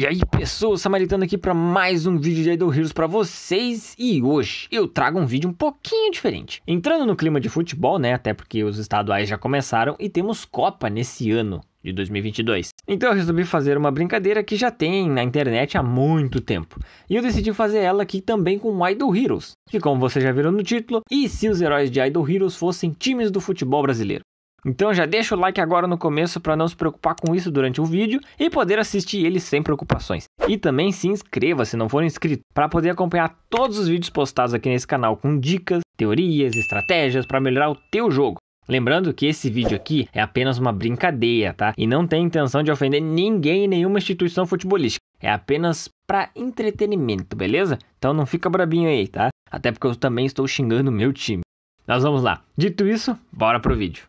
E aí, pessoas, samaritano aqui para mais um vídeo de Idol Heroes para vocês e hoje eu trago um vídeo um pouquinho diferente. Entrando no clima de futebol, né, até porque os estaduais já começaram e temos Copa nesse ano de 2022. Então eu resolvi fazer uma brincadeira que já tem na internet há muito tempo. E eu decidi fazer ela aqui também com Idol Heroes, que como você já viram no título, e se os heróis de Idol Heroes fossem times do futebol brasileiro? Então já deixa o like agora no começo para não se preocupar com isso durante o vídeo e poder assistir ele sem preocupações. E também se inscreva se não for inscrito para poder acompanhar todos os vídeos postados aqui nesse canal com dicas, teorias, estratégias para melhorar o teu jogo. Lembrando que esse vídeo aqui é apenas uma brincadeira, tá? E não tem intenção de ofender ninguém e nenhuma instituição futebolística. É apenas para entretenimento, beleza? Então não fica brabinho aí, tá? Até porque eu também estou xingando meu time. Nós vamos lá. Dito isso, bora pro vídeo.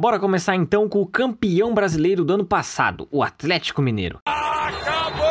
Bora começar então com o campeão brasileiro do ano passado, o Atlético Mineiro. Acabou!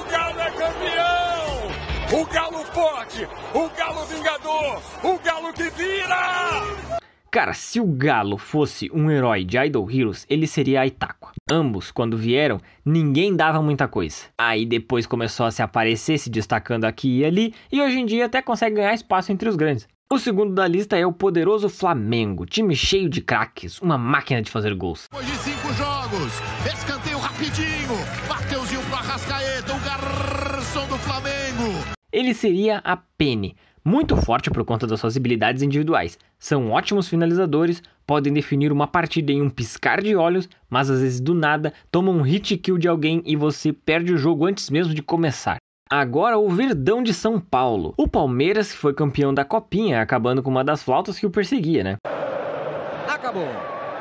O Galo é campeão! O Galo forte! O Galo vingador! O Galo que vira! Cara, se o Galo fosse um herói de Idol Heroes, ele seria a Itaqua. Ambos, quando vieram, ninguém dava muita coisa. Aí depois começou a se aparecer, se destacando aqui e ali, e hoje em dia até consegue ganhar espaço entre os grandes. O segundo da lista é o poderoso Flamengo, time cheio de craques, uma máquina de fazer gols. Depois de cinco jogos, escanteio rapidinho, bateuzinho pro Arrascaeta, o garçom do Flamengo. Ele seria a Penny, muito forte por conta das suas habilidades individuais. São ótimos finalizadores, podem definir uma partida em um piscar de olhos, mas às vezes do nada tomam um hit kill de alguém e você perde o jogo antes mesmo de começar. Agora o Verdão de São Paulo. O Palmeiras que foi campeão da Copinha, acabando com uma das flautas que o perseguia, né? Acabou.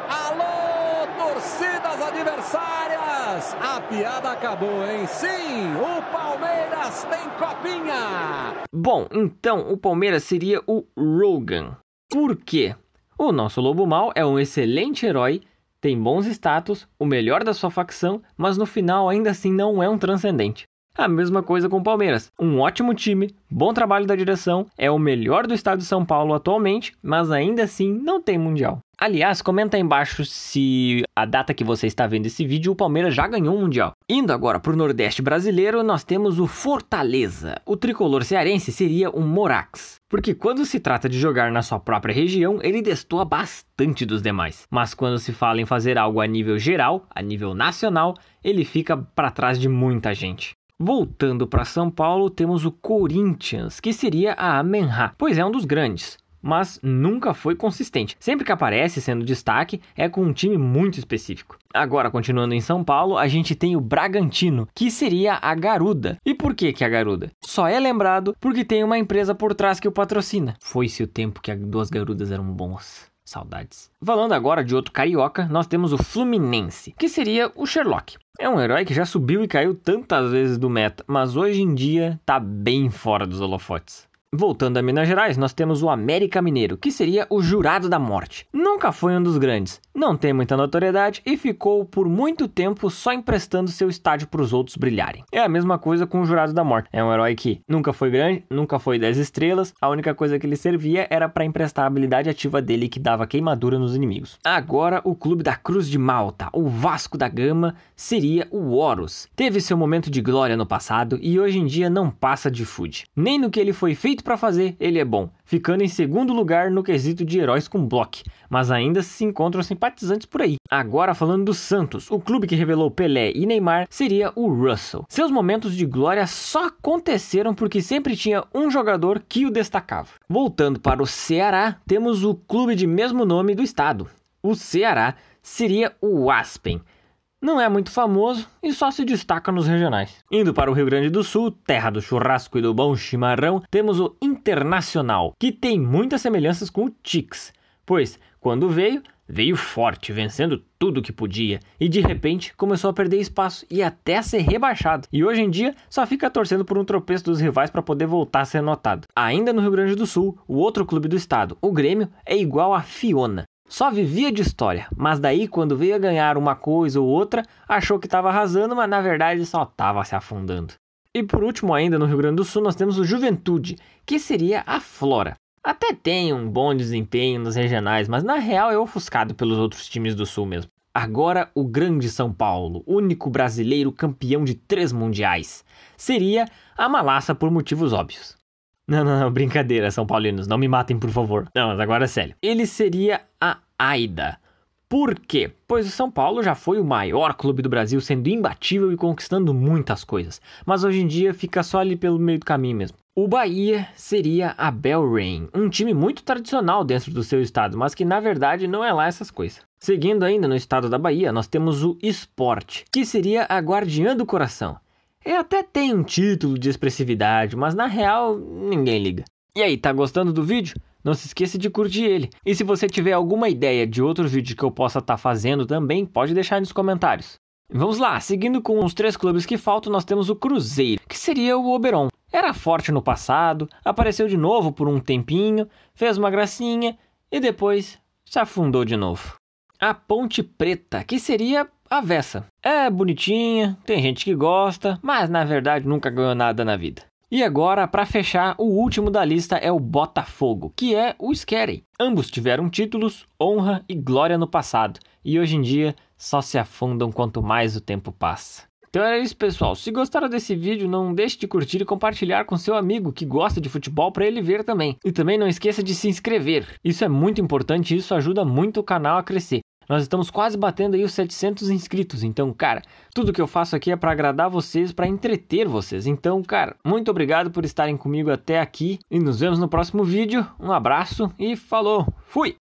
Alô, torcidas adversárias! A piada acabou, hein? Sim, o Palmeiras tem Copinha! Bom, então o Palmeiras seria o Rogan. Por quê? O nosso Lobo Mal é um excelente herói tem bons status, o melhor da sua facção, mas no final ainda assim não é um transcendente. A mesma coisa com o Palmeiras. Um ótimo time, bom trabalho da direção, é o melhor do estado de São Paulo atualmente, mas ainda assim não tem Mundial. Aliás, comenta aí embaixo se a data que você está vendo esse vídeo o Palmeiras já ganhou o Mundial. Indo agora para o Nordeste brasileiro, nós temos o Fortaleza. O tricolor cearense seria um Morax. Porque quando se trata de jogar na sua própria região, ele destoa bastante dos demais. Mas quando se fala em fazer algo a nível geral, a nível nacional, ele fica para trás de muita gente. Voltando para São Paulo, temos o Corinthians, que seria a Amenha, pois é um dos grandes, mas nunca foi consistente. Sempre que aparece sendo destaque é com um time muito específico. Agora, continuando em São Paulo, a gente tem o Bragantino, que seria a Garuda. E por que que a Garuda? Só é lembrado porque tem uma empresa por trás que o patrocina. Foi-se o tempo que as duas garudas eram bons. Saudades. Falando agora de outro carioca, nós temos o Fluminense, que seria o Sherlock. É um herói que já subiu e caiu tantas vezes do meta, mas hoje em dia tá bem fora dos holofotes. Voltando a Minas Gerais, nós temos o América Mineiro, que seria o jurado da morte. Nunca foi um dos grandes, não tem muita notoriedade e ficou por muito tempo só emprestando seu estádio para os outros brilharem. É a mesma coisa com o jurado da morte. É um herói que nunca foi grande, nunca foi 10 estrelas, a única coisa que ele servia era para emprestar a habilidade ativa dele que dava queimadura nos inimigos. Agora, o clube da Cruz de Malta, o Vasco da Gama, seria o Horus. Teve seu momento de glória no passado e hoje em dia não passa de food. Nem no que ele foi feito para fazer, ele é bom, ficando em segundo lugar no quesito de heróis com bloco, mas ainda se encontram simpatizantes por aí. Agora falando do Santos, o clube que revelou Pelé e Neymar seria o Russell. Seus momentos de glória só aconteceram porque sempre tinha um jogador que o destacava. Voltando para o Ceará, temos o clube de mesmo nome do estado. O Ceará seria o Aspen, não é muito famoso e só se destaca nos regionais. Indo para o Rio Grande do Sul, terra do churrasco e do bom chimarrão, temos o Internacional, que tem muitas semelhanças com o Tix, pois quando veio, veio forte, vencendo tudo que podia, e de repente começou a perder espaço e até a ser rebaixado. E hoje em dia só fica torcendo por um tropeço dos rivais para poder voltar a ser notado. Ainda no Rio Grande do Sul, o outro clube do estado, o Grêmio, é igual a Fiona, só vivia de história, mas daí quando veio a ganhar uma coisa ou outra, achou que estava arrasando, mas na verdade só estava se afundando. E por último, ainda no Rio Grande do Sul, nós temos o Juventude, que seria a Flora. Até tem um bom desempenho nos regionais, mas na real é ofuscado pelos outros times do Sul mesmo. Agora, o grande São Paulo, único brasileiro campeão de três mundiais, seria a malaça por motivos óbvios. Não, não, não, brincadeira, São Paulinos, não me matem, por favor. Não, mas agora é sério. Ele seria a Aida. Por quê? Pois o São Paulo já foi o maior clube do Brasil, sendo imbatível e conquistando muitas coisas, mas hoje em dia fica só ali pelo meio do caminho mesmo. O Bahia seria a Bell Rain, um time muito tradicional dentro do seu estado, mas que na verdade não é lá essas coisas. Seguindo ainda no estado da Bahia, nós temos o Esporte, que seria a Guardiã do Coração, eu até tem um título de expressividade, mas na real ninguém liga. E aí, tá gostando do vídeo? Não se esqueça de curtir ele. E se você tiver alguma ideia de outro vídeo que eu possa estar tá fazendo também, pode deixar nos comentários. Vamos lá, seguindo com os três clubes que faltam, nós temos o Cruzeiro, que seria o Oberon. Era forte no passado, apareceu de novo por um tempinho, fez uma gracinha e depois se afundou de novo. A Ponte Preta, que seria avessa. É bonitinha, tem gente que gosta, mas na verdade nunca ganhou nada na vida. E agora, para fechar, o último da lista é o Botafogo, que é o Skeren. Ambos tiveram títulos, honra e glória no passado, e hoje em dia só se afundam quanto mais o tempo passa. Então era isso, pessoal. Se gostaram desse vídeo, não deixe de curtir e compartilhar com seu amigo que gosta de futebol para ele ver também. E também não esqueça de se inscrever. Isso é muito importante e isso ajuda muito o canal a crescer. Nós estamos quase batendo aí os 700 inscritos, então, cara, tudo que eu faço aqui é para agradar vocês, para entreter vocês. Então, cara, muito obrigado por estarem comigo até aqui e nos vemos no próximo vídeo. Um abraço e falou. Fui.